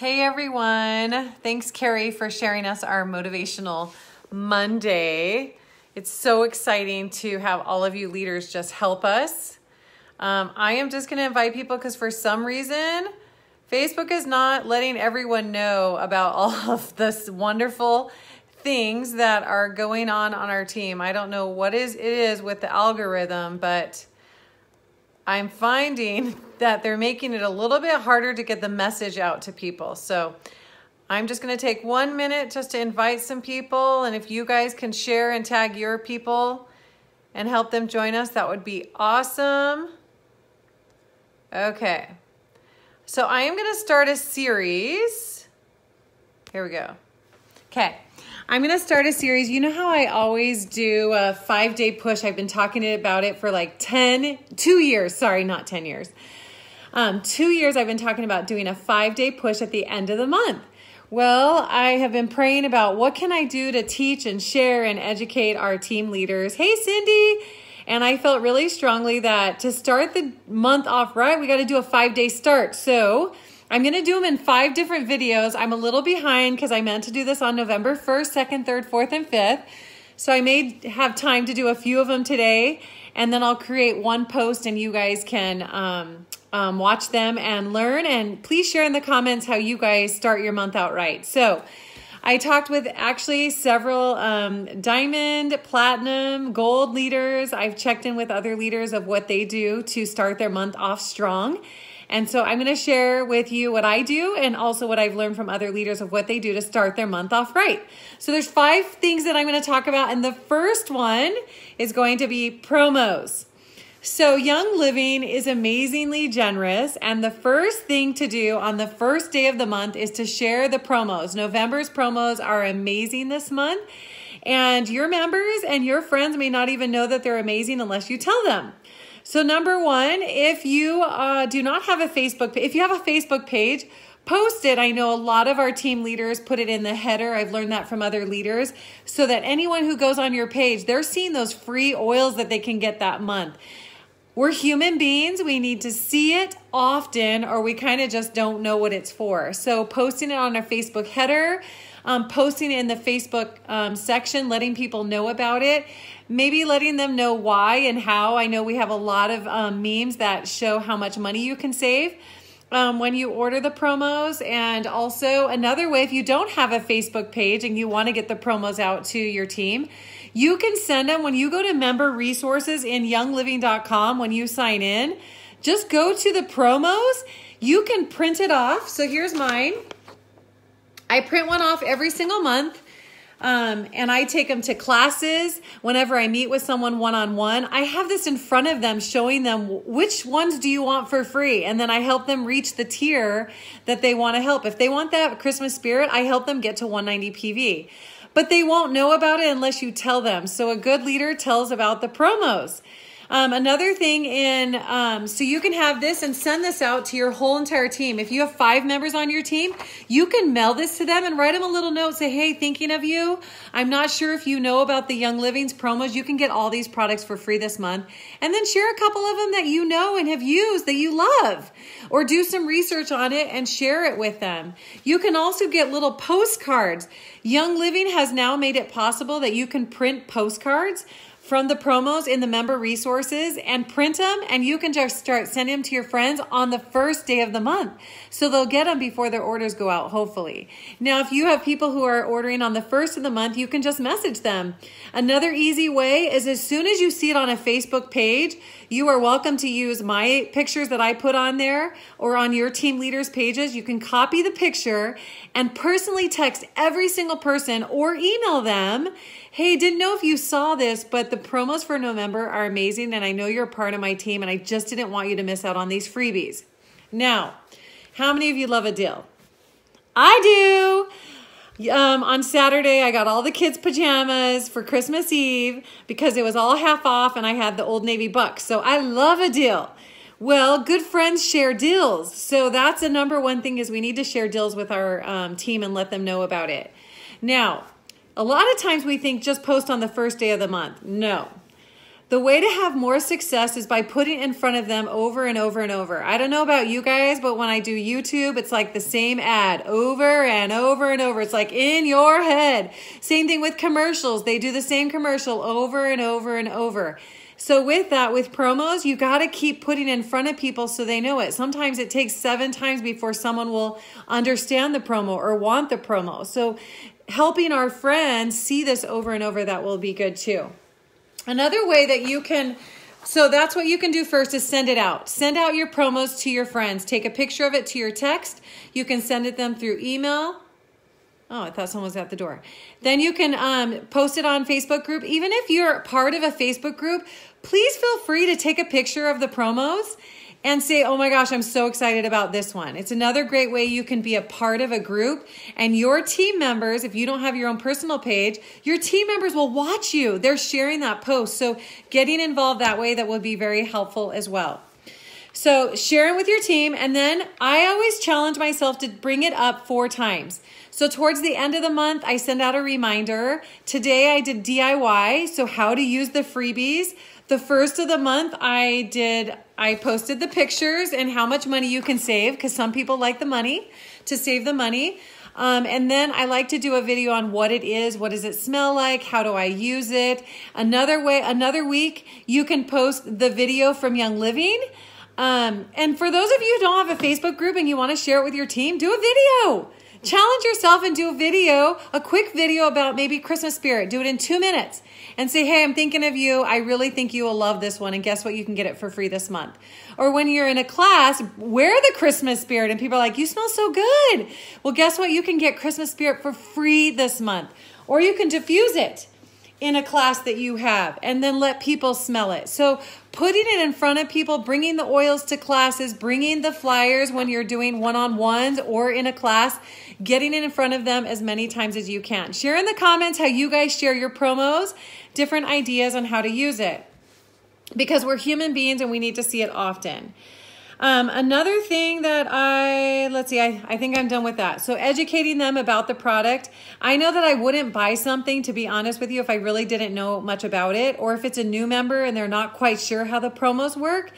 Hey everyone. Thanks, Carrie, for sharing us our motivational Monday. It's so exciting to have all of you leaders just help us. Um, I am just going to invite people because for some reason, Facebook is not letting everyone know about all of this wonderful things that are going on on our team. I don't know what is it is with the algorithm, but I'm finding that they're making it a little bit harder to get the message out to people. So I'm just gonna take one minute just to invite some people. And if you guys can share and tag your people and help them join us, that would be awesome. Okay. So I am gonna start a series. Here we go. Okay. I'm going to start a series. You know how I always do a five day push? I've been talking about it for like 10, two years. Sorry, not 10 years. Um, two years I've been talking about doing a five day push at the end of the month. Well, I have been praying about what can I do to teach and share and educate our team leaders. Hey, Cindy. And I felt really strongly that to start the month off right, we got to do a five day start. So, I'm going to do them in five different videos. I'm a little behind because I meant to do this on November 1st, 2nd, 3rd, 4th, and 5th. So I may have time to do a few of them today, and then I'll create one post and you guys can um, um, watch them and learn. And please share in the comments how you guys start your month out right. So I talked with actually several um, diamond, platinum, gold leaders. I've checked in with other leaders of what they do to start their month off strong. And so I'm going to share with you what I do and also what I've learned from other leaders of what they do to start their month off right. So there's five things that I'm going to talk about. And the first one is going to be promos. So, Young Living is amazingly generous, and the first thing to do on the first day of the month is to share the promos. November's promos are amazing this month, and your members and your friends may not even know that they're amazing unless you tell them. So, number one, if you uh, do not have a Facebook if you have a Facebook page, post it. I know a lot of our team leaders put it in the header. I've learned that from other leaders so that anyone who goes on your page, they're seeing those free oils that they can get that month. We're human beings. We need to see it often, or we kind of just don't know what it's for. So, posting it on a Facebook header, um, posting it in the Facebook um, section, letting people know about it, maybe letting them know why and how. I know we have a lot of um, memes that show how much money you can save. Um, when you order the promos. And also, another way, if you don't have a Facebook page and you want to get the promos out to your team, you can send them when you go to member resources in youngliving.com when you sign in. Just go to the promos. You can print it off. So here's mine. I print one off every single month. Um, and I take them to classes whenever I meet with someone one on one. I have this in front of them, showing them which ones do you want for free, and then I help them reach the tier that they want to help. If they want that Christmas spirit, I help them get to 190 PV. But they won't know about it unless you tell them. So a good leader tells about the promos. Um, another thing in, um, so you can have this and send this out to your whole entire team. If you have five members on your team, you can mail this to them and write them a little note. Say, hey, thinking of you. I'm not sure if you know about the Young Livings promos. You can get all these products for free this month. And then share a couple of them that you know and have used that you love, or do some research on it and share it with them. You can also get little postcards. Young Living has now made it possible that you can print postcards from the promos in the member resources and print them and you can just start sending them to your friends on the first day of the month. So they'll get them before their orders go out, hopefully. Now, if you have people who are ordering on the first of the month, you can just message them. Another easy way is as soon as you see it on a Facebook page, you are welcome to use my pictures that I put on there or on your team leaders pages. You can copy the picture and personally text every single person or email them Hey, didn't know if you saw this, but the promos for November are amazing, and I know you're part of my team, and I just didn't want you to miss out on these freebies. Now, how many of you love a deal? I do. Um, on Saturday, I got all the kids' pajamas for Christmas Eve because it was all half off and I had the Old Navy bucks. So I love a deal. Well, good friends share deals. So that's the number one thing is we need to share deals with our um, team and let them know about it. Now, a lot of times we think just post on the first day of the month. No. The way to have more success is by putting in front of them over and over and over. I don't know about you guys, but when I do YouTube, it's like the same ad over and over and over. It's like in your head. Same thing with commercials. They do the same commercial over and over and over. So with that, with promos, you got to keep putting in front of people so they know it. Sometimes it takes seven times before someone will understand the promo or want the promo. So helping our friends see this over and over, that will be good too. Another way that you can so that's what you can do first is send it out. Send out your promos to your friends. Take a picture of it to your text. You can send it them through email. Oh, I thought someone was at the door. Then you can um, post it on Facebook group. Even if you're part of a Facebook group, please feel free to take a picture of the promos and say, oh my gosh, I'm so excited about this one. It's another great way you can be a part of a group. And your team members, if you don't have your own personal page, your team members will watch you. They're sharing that post. So getting involved that way, that will be very helpful as well. So sharing with your team. And then I always challenge myself to bring it up four times. So towards the end of the month, I send out a reminder. Today I did DIY. So how to use the freebies. The first of the month, I did I posted the pictures and how much money you can save because some people like the money to save the money. Um, and then I like to do a video on what it is, what does it smell like, how do I use it. Another way, another week, you can post the video from Young Living. Um, and for those of you who don't have a Facebook group and you want to share it with your team, do a video. Challenge yourself and do a video, a quick video about maybe Christmas spirit. Do it in two minutes and say, hey, I'm thinking of you. I really think you will love this one. And guess what? You can get it for free this month. Or when you're in a class, wear the Christmas spirit and people are like, you smell so good. Well, guess what? You can get Christmas spirit for free this month. Or you can diffuse it in a class that you have and then let people smell it. So, putting it in front of people, bringing the oils to classes, bringing the flyers when you're doing one on ones or in a class, getting it in front of them as many times as you can. Share in the comments how you guys share your promos, different ideas on how to use it because we're human beings and we need to see it often. Um, another thing that I, let's see, I, I think I'm done with that. So educating them about the product. I know that I wouldn't buy something, to be honest with you, if I really didn't know much about it, or if it's a new member and they're not quite sure how the promos work.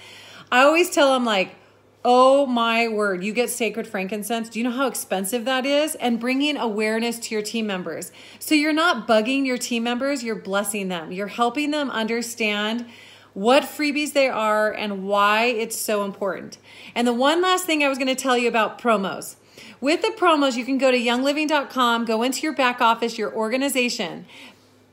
I always tell them like, Oh my word, you get sacred frankincense. Do you know how expensive that is? And bringing awareness to your team members. So you're not bugging your team members, you're blessing them. You're helping them understand what freebies they are, and why it's so important. And the one last thing I was going to tell you about promos. With the promos, you can go to youngliving.com, go into your back office, your organization.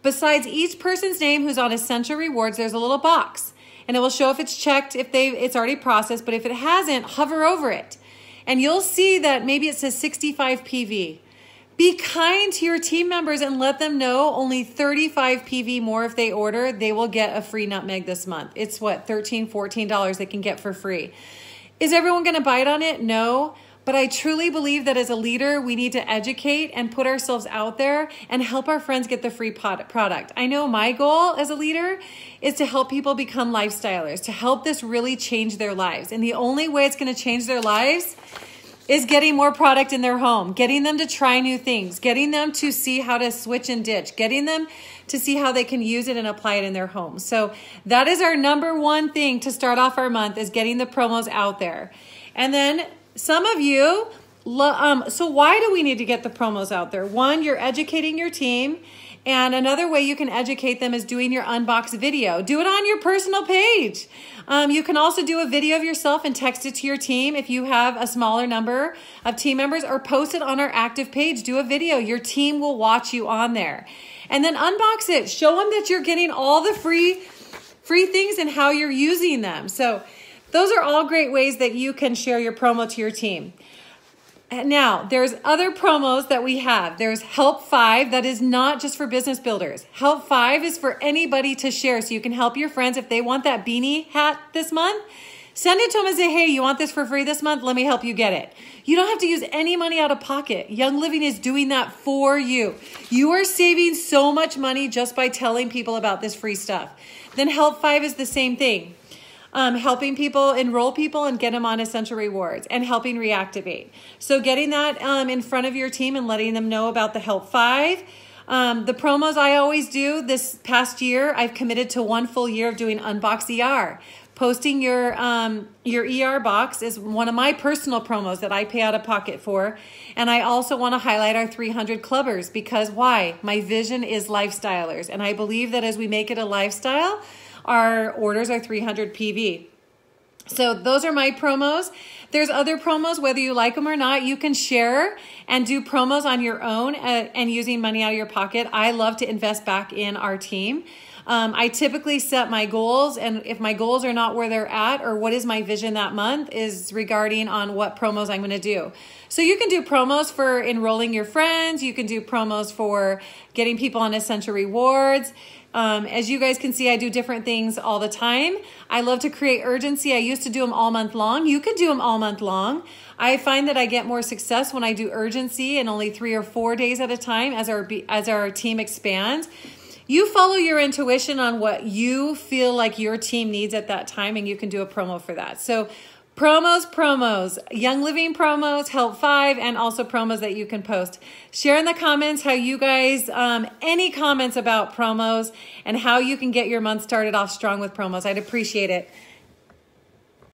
Besides each person's name who's on Essential Rewards, there's a little box and it will show if it's checked, if they it's already processed, but if it hasn't, hover over it. And you'll see that maybe it says 65 PV be kind to your team members and let them know only 35 PV more if they order. They will get a free nutmeg this month. It's what, $13, $14 they can get for free. Is everyone going to bite on it? No. But I truly believe that as a leader, we need to educate and put ourselves out there and help our friends get the free product. I know my goal as a leader is to help people become lifestylers, to help this really change their lives. And the only way it's going to change their lives is getting more product in their home, getting them to try new things, getting them to see how to switch and ditch, getting them to see how they can use it and apply it in their home. So that is our number one thing to start off our month is getting the promos out there. And then some of you, um, so why do we need to get the promos out there? One, you're educating your team and another way you can educate them is doing your unbox video. Do it on your personal page. Um, you can also do a video of yourself and text it to your team if you have a smaller number of team members or post it on our active page. Do a video. Your team will watch you on there. And then unbox it. Show them that you're getting all the free free things and how you're using them. So those are all great ways that you can share your promo to your team. Now, there's other promos that we have. There's Help 5 that is not just for business builders. Help 5 is for anybody to share so you can help your friends if they want that beanie hat this month. Send it to them and say, hey, you want this for free this month? Let me help you get it. You don't have to use any money out of pocket. Young Living is doing that for you. You are saving so much money just by telling people about this free stuff. Then Help 5 is the same thing um, helping people enroll people and get them on essential rewards and helping reactivate. So getting that um, in front of your team and letting them know about the help five. Um, the promos I always do this past year, I've committed to one full year of doing Unbox ER. Posting your um, your ER box is one of my personal promos that I pay out of pocket for, and I also want to highlight our 300 clubbers because why? My vision is lifestylers, and I believe that as we make it a lifestyle, our orders are 300 PV. So those are my promos. There's other promos, whether you like them or not, you can share and do promos on your own uh, and using money out of your pocket. I love to invest back in our team. Um, I typically set my goals, and if my goals are not where they're at or what is my vision that month, is regarding on what promos I'm going to do. So you can do promos for enrolling your friends. You can do promos for getting people on essential rewards. Um, as you guys can see, I do different things all the time. I love to create urgency. I used to do them all month long. You can do them all month long. I find that I get more success when I do urgency and only three or four days at a time as our, as our team expands. You follow your intuition on what you feel like your team needs at that time, and you can do a promo for that. So Promos, promos, Young Living promos, Help Five, and also promos that you can post. Share in the comments how you guys, um, any comments about promos and how you can get your month started off strong with promos. I'd appreciate it.